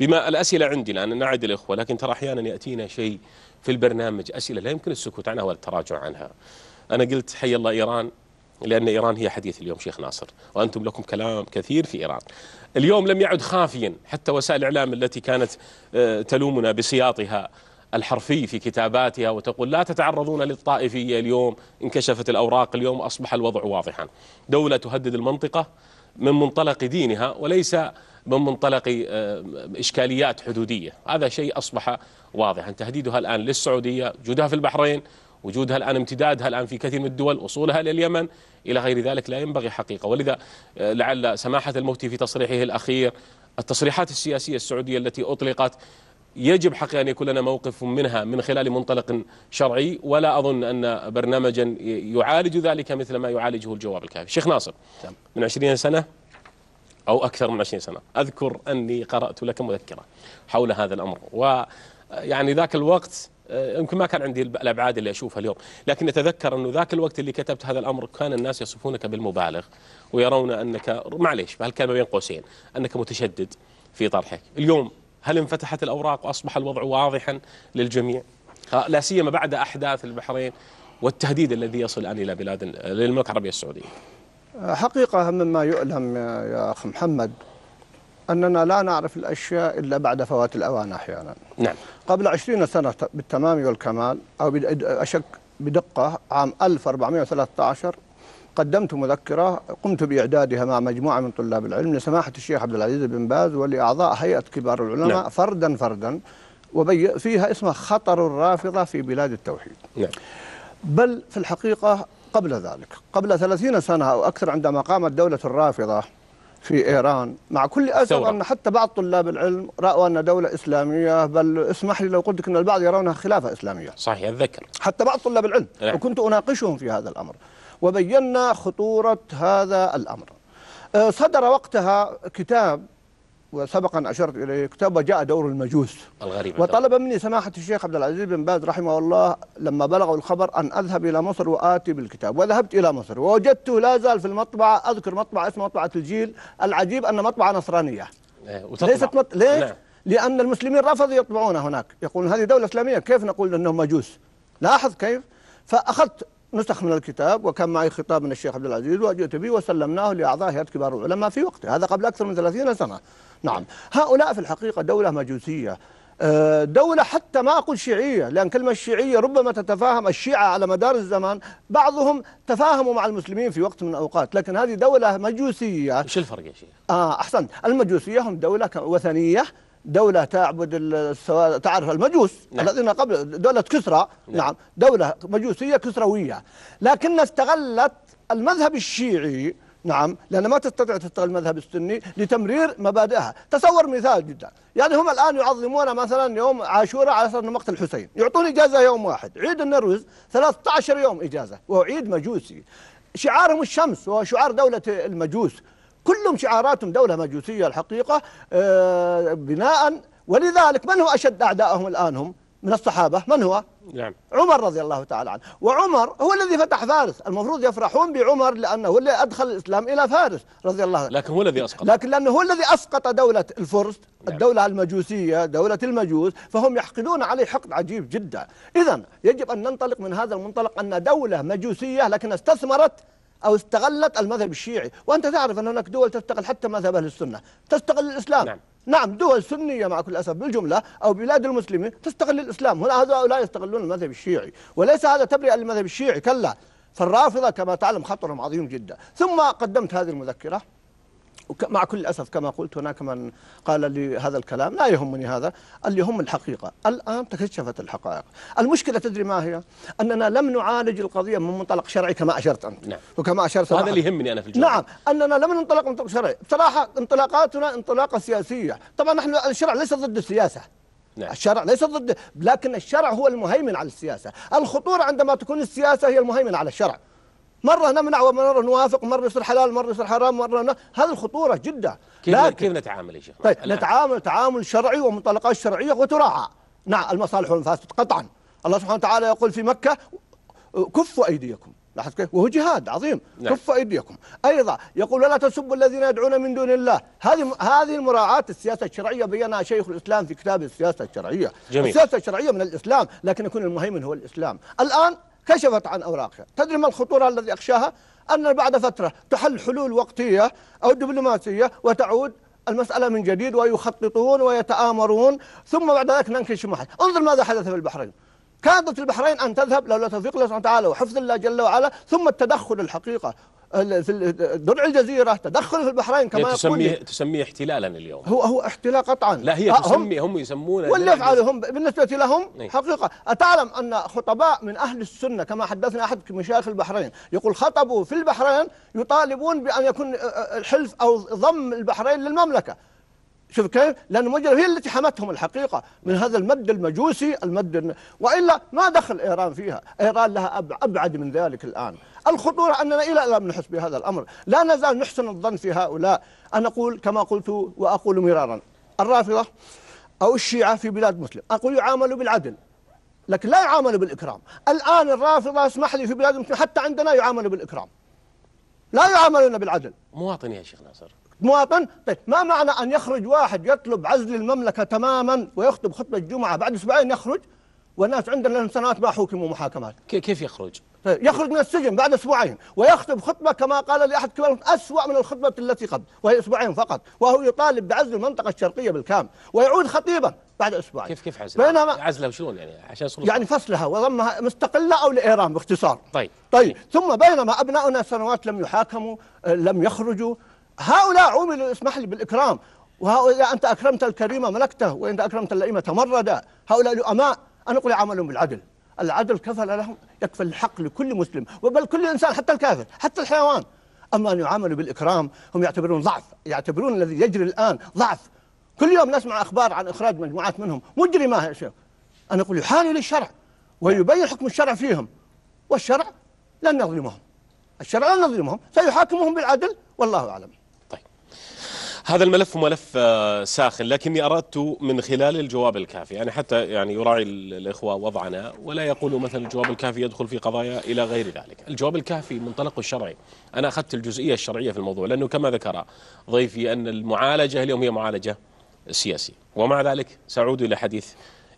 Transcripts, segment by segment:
لما الأسئلة عندي لان نعد الإخوة لكن ترى أحيانا يأتينا شيء في البرنامج أسئلة لا يمكن السكوت عنها ولا التراجع عنها أنا قلت حي الله إيران لأن إيران هي حديث اليوم شيخ ناصر وأنتم لكم كلام كثير في إيران اليوم لم يعد خافيا حتى وسائل الإعلام التي كانت آه، تلومنا بسياطها الحرفي في كتاباتها وتقول لا تتعرضون للطائفية اليوم انكشفت الأوراق اليوم أصبح الوضع واضحا دولة تهدد المنطقة من منطلق دينها وليس من منطلق آه، إشكاليات حدودية هذا شيء أصبح واضحا تهديدها الآن للسعودية وجودها في البحرين وجودها الآن امتدادها الآن في كثير من الدول وصولها إلى اليمن إلى غير ذلك لا ينبغي حقيقة ولذا آه، لعل سماحة الموتي في تصريحه الأخير التصريحات السياسية السعودية التي أطلقت يجب حقيقة أن يكون لنا موقف منها من خلال منطلق شرعي ولا أظن أن برنامجا يعالج ذلك مثل ما يعالجه الجواب الكافي شيخ ناصر من عشرين سنة أو أكثر من عشرين سنة أذكر أني قرأت لك مذكرة حول هذا الأمر ويعني ذاك الوقت آه، يمكن ما كان عندي الابعاد اللي اشوفها اليوم، لكن اتذكر انه ذاك الوقت اللي كتبت هذا الامر كان الناس يصفونك بالمبالغ ويرون انك معليش بهالكلمه بين قوسين انك متشدد في طرحك، اليوم هل انفتحت الأوراق وأصبح الوضع واضحا للجميع لا سيما بعد أحداث البحرين والتهديد الذي يصل الآن إلى بلاد للمملكة العربية السعودية حقيقة مما يؤلم يا أخ محمد أننا لا نعرف الأشياء إلا بعد فوات الأوان أحيانا نعم. قبل عشرين سنة بالتمام والكمال أو أشك بدقة عام 1413 قدمت مذكرة قمت بإعدادها مع مجموعة من طلاب العلم لسماحة الشيخ عبد العزيز بن باز ولأعضاء هيئة كبار العلماء نعم. فردا فردا وبي فيها اسمها خطر الرافضة في بلاد التوحيد نعم. بل في الحقيقة قبل ذلك قبل 30 سنة أو أكثر عندما قامت دولة الرافضة في إيران مع كل أسف أن حتى بعض طلاب العلم رأوا أن دولة إسلامية بل اسمح لي لو قلت لك أن البعض يرونها خلافة إسلامية صحيح أتذكر حتى بعض طلاب العلم نعم. وكنت أناقشهم في هذا الأمر وبينا خطورة هذا الأمر أه، صدر وقتها كتاب وسبقا اشرت اليه كتاب وجاء دور المجوس الغريب وطلب مني سماحه الشيخ عبد العزيز بن باز رحمه الله لما بلغه الخبر ان اذهب الى مصر واتي بالكتاب وذهبت الى مصر ووجدته لا زال في المطبعه اذكر مطبعه اسمها مطبعه الجيل العجيب ان مطبعه نصرانيه أه، وتطبع. ليست مط... ليش؟ لا. نعم. لان المسلمين رفضوا يطبعون هناك يقولون هذه دوله اسلاميه كيف نقول انهم مجوس؟ لاحظ كيف؟ فاخذت نسخ من الكتاب وكان معي خطاب من الشيخ عبد العزيز وجئت به وسلمناه لاعضاء هيئه كبار العلماء في وقته، هذا قبل اكثر من 30 سنه. نعم، هؤلاء في الحقيقه دوله مجوسيه. آه، دولة حتى ما أقول شيعية لأن كلمة الشيعية ربما تتفاهم الشيعة على مدار الزمان بعضهم تفاهموا مع المسلمين في وقت من الأوقات لكن هذه دولة مجوسية شو الفرق يا شيخ؟ آه أحسنت المجوسية هم دولة وثنية دولة تعبد السوا... تعرف المجوس نعم. الذين قبل دولة كسرى نعم. نعم دولة مجوسية كسروية لكن استغلت المذهب الشيعي نعم لأن ما تستطيع تستغل المذهب السني لتمرير مبادئها تصور مثال جدا يعني هم الآن يعظمون مثلا يوم عاشوراء على أساس أنه مقتل الحسين يعطون إجازة يوم واحد عيد النروز 13 يوم إجازة وهو عيد مجوسي شعارهم الشمس وهو شعار دولة المجوس كلهم شعاراتهم دولة مجوسية الحقيقة آه، بناء ولذلك من هو أشد أعدائهم الآن هم من الصحابة من هو نعم. عمر رضي الله تعالى عنه وعمر هو الذي فتح فارس المفروض يفرحون بعمر لأنه هو اللي أدخل الإسلام إلى فارس رضي الله عنه. لكن هو الذي أسقط لكن لأنه هو الذي أسقط دولة الفرس يعني. الدولة المجوسية دولة المجوس فهم يحقدون عليه حقد عجيب جدا إذا يجب أن ننطلق من هذا المنطلق أن دولة مجوسية لكن استثمرت أو استغلت المذهب الشيعي وأنت تعرف أن هناك دول تستغل حتى مذهب أهل السنة تستغل الإسلام نعم. نعم دول سنية مع كل أسف بالجملة أو بلاد المسلمين تستغل الإسلام هنا هؤلاء يستغلون المذهب الشيعي وليس هذا تبرئة للمذهب الشيعي كلا فالرافضة كما تعلم خطرهم عظيم جدا ثم قدمت هذه المذكرة مع كل أسف كما قلت هناك من قال لي هذا الكلام لا يهمني هذا اللي هم الحقيقة الآن تكشفت الحقائق المشكلة تدري ما هي أننا لم نعالج القضية من منطلق شرعي كما أشرت أنت نعم. وكما أشرت وهذا اللي يهمني أنا في الجواب نعم أننا لم ننطلق من منطلق شرعي بصراحة انطلاقاتنا انطلاقة سياسية طبعا نحن الشرع ليس ضد السياسة نعم. الشرع ليس ضد لكن الشرع هو المهيمن على السياسة الخطورة عندما تكون السياسة هي المهيمن على الشرع مرة نمنع ومرة نوافق مرة يصير حلال مرة يصير حرام مرة ن... هذه الخطورة جدا كيف, لكن... كيف نتعامل يا شيخ طيب الآن. نتعامل تعامل شرعي ومنطلقات شرعية وتراعى نعم المصالح والمفاسد قطعا الله سبحانه وتعالى يقول في مكة كفوا أيديكم لاحظ كيف؟ وهو جهاد عظيم نعم. كفوا ايديكم ايضا يقول ولا تسبوا الذين يدعون من دون الله هذه هذه المراعاه السياسه الشرعيه بينها شيخ الاسلام في كتابه السياسه الشرعيه جميل. السياسه الشرعيه من الاسلام لكن يكون المهيمن هو الاسلام الان كشفت عن أوراقها تدري ما الخطورة الذي أخشاها أن بعد فترة تحل حلول وقتية أو دبلوماسية وتعود المسألة من جديد ويخططون ويتآمرون ثم بعد ذلك ننكشف انظر ماذا حدث في البحرين كادت البحرين أن تذهب لولا توفيق الله سبحانه وتعالى وحفظ الله جل وعلا ثم التدخل الحقيقة في درع الجزيرة تدخل في البحرين كما يقول تسميه تسميه احتلالا اليوم هو هو احتلال قطعا لا هي تسمي هم, هم يسمونه واللي هم بالنسبة لهم نعم. حقيقة أتعلم أن خطباء من أهل السنة كما حدثنا أحد مشايخ البحرين يقول خطبوا في البحرين يطالبون بأن يكون الحلف أو ضم البحرين للمملكة شوف كيف؟ لأن المجرم هي التي حمتهم الحقيقة من هذا المد المجوسي المد وإلا ما دخل إيران فيها إيران لها أبعد من ذلك الآن الخطورة أننا إلى الآن نحس بهذا الأمر لا نزال نحسن الظن في هؤلاء أنا أقول كما قلت وأقول مرارا الرافضة أو الشيعة في بلاد مسلم أقول يعاملوا بالعدل لكن لا يعاملوا بالإكرام الآن الرافضة اسمح لي في بلاد مسلم حتى عندنا يعاملوا بالإكرام لا يعاملون بالعدل مواطن يا شيخ ناصر مواطن طيب ما معنى أن يخرج واحد يطلب عزل المملكة تماما ويخطب خطبة الجمعة بعد أسبوعين يخرج والناس عندنا لهم سنوات ما حوكموا محاكمات كيف يخرج؟ طيب يخرج من السجن بعد أسبوعين ويخطب خطبة كما قال لي أحد كبار أسوأ من الخطبة التي قبل وهي أسبوعين فقط وهو يطالب بعزل المنطقة الشرقية بالكامل ويعود خطيبا بعد أسبوعين كيف كيف عزل؟ بينما عزلها وشلون يعني عشان صلح. يعني فصلها وضمها مستقلة أو لإيران باختصار طيب طيب, طيب. ثم بينما أبناؤنا سنوات لم يحاكموا لم يخرجوا هؤلاء عوملوا اسمح لي بالإكرام وهؤلاء أنت أكرمت الكريم ملكته وأنت أكرمت اللئيم تمردا هؤلاء لؤماء انا اقول عملهم بالعدل العدل كفل لهم يكفل الحق لكل مسلم وبل كل إنسان حتى الكافر حتى الحيوان أما أن يعاملوا بالإكرام هم يعتبرون ضعف يعتبرون الذي يجري الآن ضعف كل يوم نسمع أخبار عن إخراج مجموعات منهم مجرمة يا شيخ أنا أقول يحالوا للشرع ويبين حكم الشرع فيهم والشرع لن نظلمهم الشرع لن نظلمهم سيحاكمهم بالعدل والله أعلم هذا الملف ملف آه، ساخن لكني أردت من خلال الجواب الكافي يعني حتى يعني يراعي الإخوة وضعنا ولا يقولوا مثلا الجواب الكافي يدخل في قضايا إلى غير ذلك الجواب الكافي منطلق الشرعي أنا أخذت الجزئية الشرعية في الموضوع لأنه كما ذكر ضيفي أن المعالجة اليوم هي معالجة سياسي ومع ذلك سأعود إلى حديث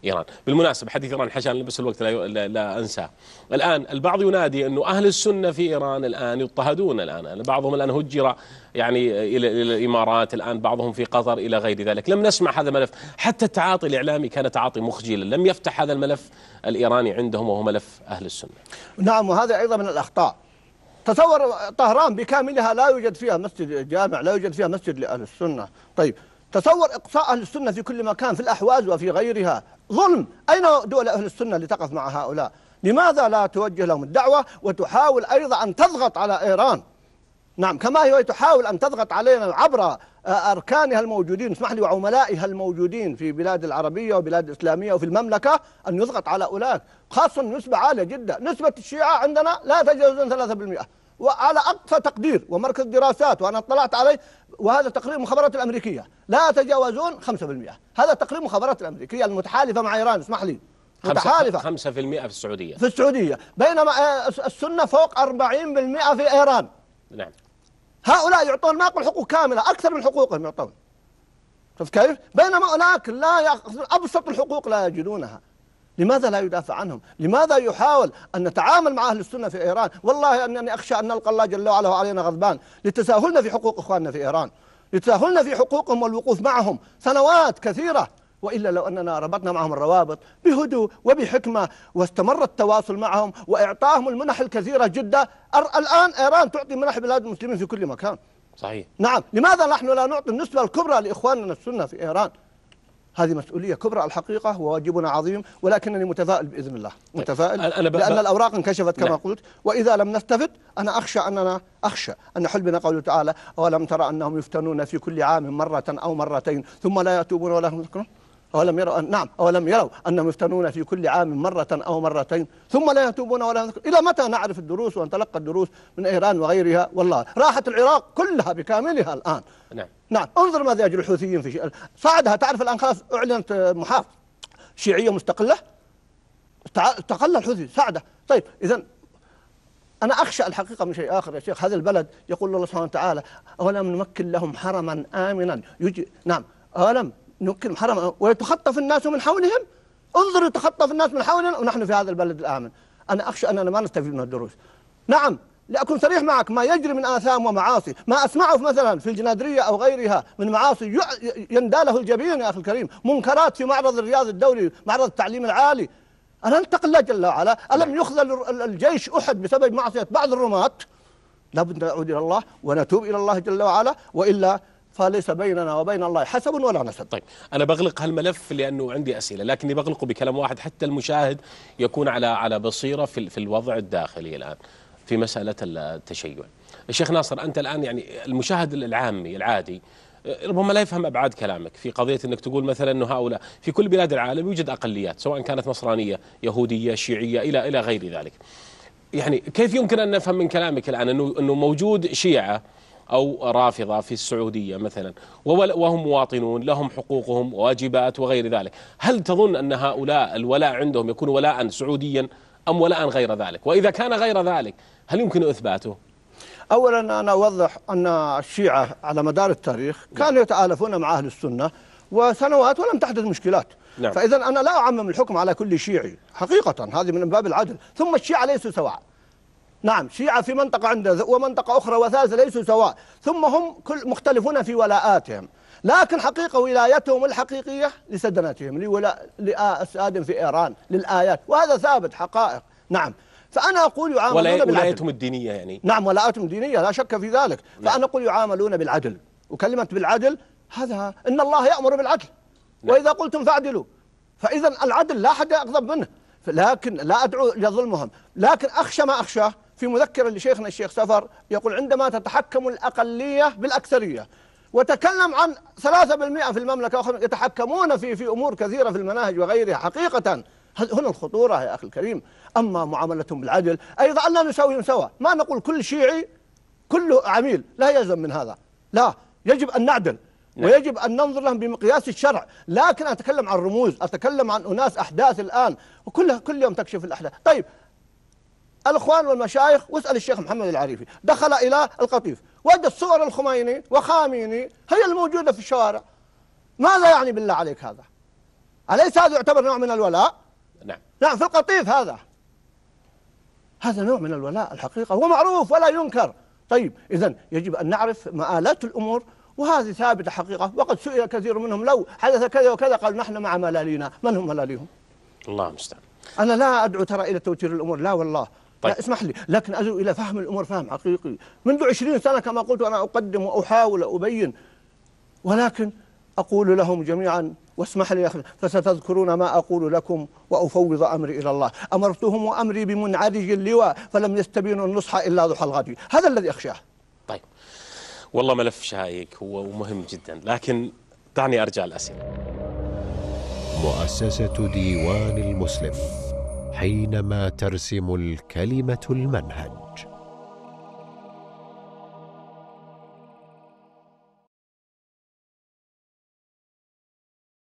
إيران بالمناسبة حديث إيران حشان بس الوقت لا, لا, لا أنساه الآن البعض ينادي أنه أهل السنة في إيران الآن يضطهدون الآن بعضهم الآن هجر يعني إلى الإمارات الآن بعضهم في قطر إلى غير ذلك لم نسمع هذا الملف حتى التعاطي الإعلامي كان تعاطي مخجلا لم يفتح هذا الملف الإيراني عندهم وهو ملف أهل السنة نعم وهذا أيضا من الأخطاء تصور طهران بكاملها لا يوجد فيها مسجد جامع لا يوجد فيها مسجد لأهل السنة طيب تصور إقصاء أهل السنة في كل مكان في الأحواز وفي غيرها ظلم أين دول أهل السنة لتقف مع هؤلاء لماذا لا توجه لهم الدعوة وتحاول أيضا أن تضغط على إيران نعم كما هي تحاول أن تضغط علينا عبر آه، أركانها الموجودين اسمح لي وعملائها الموجودين في بلاد العربية وبلاد الإسلامية وفي المملكة أن يضغط على أولئك خاصة نسبة عالية جدا نسبة الشيعة عندنا لا تجاوز 3% وعلى أقصى تقدير ومركز دراسات وأنا اطلعت عليه وهذا تقرير المخابرات الأمريكية لا يتجاوزون 5% هذا تقرير المخابرات الأمريكية المتحالفة مع إيران اسمح لي متحالفة 5% في السعودية في السعودية بينما آه، السنة فوق 40% في إيران نعم هؤلاء يعطون ما حقوق كاملة أكثر من حقوقهم يعطون شوف كيف؟ بينما هناك لا ياخذون أبسط الحقوق لا يجدونها لماذا لا يدافع عنهم لماذا يحاول أن نتعامل مع أهل السنة في إيران والله أنني أخشى أن نلقى الله جل وعلا علينا غضبان لتساهلنا في حقوق إخواننا في إيران لتساهلنا في حقوقهم والوقوف معهم سنوات كثيرة وإلا لو أننا ربطنا معهم الروابط بهدوء وبحكمة واستمر التواصل معهم وإعطاهم المنح الكثيرة جدا الآن إيران تعطي منح بلاد المسلمين في كل مكان صحيح نعم لماذا نحن لا نعطي النسبة الكبرى لإخواننا السنة في إيران هذه مسؤولية كبرى الحقيقة وواجبنا عظيم ولكنني متفائل بإذن الله متفائل أنا ب... لأن الأوراق انكشفت كما نعم. قلت وإذا لم نستفد أنا أخشى أننا أخشى أن يحل بنا قوله تعالى أولم ترى أنهم يفتنون في كل عام مرة أو مرتين ثم لا يتوبون ولا هم يذكرون أولم يروا أن نعم أولم يروا أنهم يفتنون في كل عام مرة أو مرتين ثم لا يتوبون ولا يذكرون إلى متى نعرف الدروس ونتلقى الدروس من إيران وغيرها والله راحت العراق كلها بكاملها الآن نعم نعم انظر ماذا يجري الحوثيين في صعدها تعرف الآن خلاص أعلنت محافظ شيعية مستقلة استقل الحوثي صعدة طيب إذا أنا أخشى الحقيقة من شيء آخر يا شيخ هذا البلد يقول الله سبحانه وتعالى أولم نمكن لهم حرما آمنا يجي نعم أولم ننكر محرم ويتخطف الناس من حولهم انظر يتخطف الناس من حولنا ونحن في هذا البلد الآمن أنا أخشى أننا ما نستفيد من الدروس نعم لأكون صريح معك ما يجري من آثام ومعاصي ما أسمعه مثلا في الجنادرية أو غيرها من معاصي ينداله الجبين يا أخي الكريم منكرات في معرض الرياض الدولي معرض التعليم العالي أنا انتقل الله جل وعلا ألم نعم. يخذل الجيش أحد بسبب معصية بعض الرماة لابد نعود إلى الله ونتوب إلى الله جل وعلا وإلا فليس بيننا وبين الله حسب ولا نسب طيب أنا بغلق هالملف لأنه عندي أسئلة لكني بغلقه بكلام واحد حتى المشاهد يكون على على بصيرة في, في الوضع الداخلي الآن في مسألة التشيع الشيخ ناصر أنت الآن يعني المشاهد العامي العادي ربما لا يفهم ابعاد كلامك في قضيه انك تقول مثلا انه هؤلاء في كل بلاد العالم يوجد اقليات سواء كانت نصرانيه، يهوديه، شيعيه الى الى غير ذلك. يعني كيف يمكن ان نفهم من كلامك الان انه انه موجود شيعه أو رافضة في السعودية مثلا وهم مواطنون لهم حقوقهم واجبات وغير ذلك هل تظن أن هؤلاء الولاء عندهم يكون ولاء سعوديا أم ولاء غير ذلك وإذا كان غير ذلك هل يمكن إثباته أولا أنا أوضح أن الشيعة على مدار التاريخ نعم. كانوا يتآلفون مع أهل السنة وسنوات ولم تحدث مشكلات نعم. فإذا أنا لا أعمم الحكم على كل شيعي حقيقة هذه من باب العدل ثم الشيعة ليسوا سواء نعم شيعة في منطقة عندنا ومنطقة أخرى وثالثة ليسوا سواء ثم هم كل مختلفون في ولاءاتهم لكن حقيقة ولايتهم الحقيقية لسدنتهم لولاء لأساد في إيران للآيات وهذا ثابت حقائق نعم فأنا أقول يعاملون بالعدل ولايتهم الدينية يعني نعم ولايتهم الدينية لا شك في ذلك نعم. فأنا أقول يعاملون بالعدل وكلمة بالعدل هذا إن الله يأمر بالعدل نعم. وإذا قلتم فاعدلوا فإذا العدل لا أحد يغضب منه لكن لا أدعو لظلمهم لكن أخشى ما أخشاه في مذكرة لشيخنا الشيخ سفر يقول عندما تتحكم الأقلية بالأكثرية وتكلم عن 3% في المملكة يتحكمون في في أمور كثيرة في المناهج وغيرها حقيقة هنا الخطورة يا أخي الكريم أما معاملتهم بالعدل أيضا لا نساوي سوا ما نقول كل شيعي كله عميل لا يلزم من هذا لا يجب أن نعدل نعم. ويجب أن ننظر لهم بمقياس الشرع لكن أتكلم عن رموز أتكلم عن أناس أحداث الآن وكلها كل يوم تكشف الأحداث طيب الإخوان والمشايخ واسأل الشيخ محمد العريفي دخل إلى القطيف وجد صور الخميني وخاميني هي الموجودة في الشوارع ماذا يعني بالله عليك هذا أليس هذا يعتبر نوع من الولاء نعم نعم في القطيف هذا هذا نوع من الولاء الحقيقة هو معروف ولا ينكر طيب إذا يجب أن نعرف مآلات الأمور وهذه ثابتة حقيقة وقد سئل كثير منهم لو حدث كذا وكذا قال نحن مع ملالينا من هم ملاليهم الله المستعان أنا لا أدعو ترى إلى توتير الأمور لا والله طيب. لا اسمح لي لكن أدعو إلى فهم الأمور فهم حقيقي منذ عشرين سنة كما قلت أنا أقدم وأحاول أبين ولكن أقول لهم جميعا واسمح لي أخي فستذكرون ما أقول لكم وأفوض أمري إلى الله أمرتهم وأمري بمنعرج اللواء فلم يستبينوا النصح إلا ضحى الغد هذا الذي أخشاه طيب والله ملف شائك هو مهم جدا لكن دعني أرجع الأسئلة مؤسسة ديوان المسلم حينما ترسم الكلمه المنهج